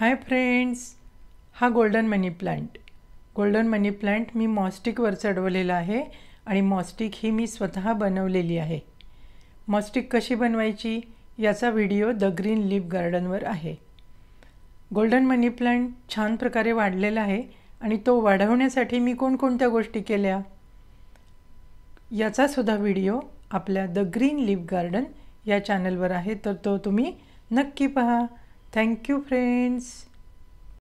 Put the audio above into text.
हाय friends हा golden money plant golden money plant मी मॉस्टिकवर चढवलेला आहे आणि मॉस्टिक ही मी स्वतः बनवलेली आहे मॉस्टिक कशी बनवायची याचा व्हिडिओ द ग्रीन लिप गार्डनवर आहे गोल्डन मनी प्लांट छान प्रकारे वाढलेला आहे आणि तो वाढवण्यासाठी मी कोणकोणत्या गोष्टी केल्या याचासुद्धा व्हिडिओ आपल्या द ग्रीन लिप गार्डन या चॅनलवर आहे तर तो तुम्ही नक्की पहा Thank you friends.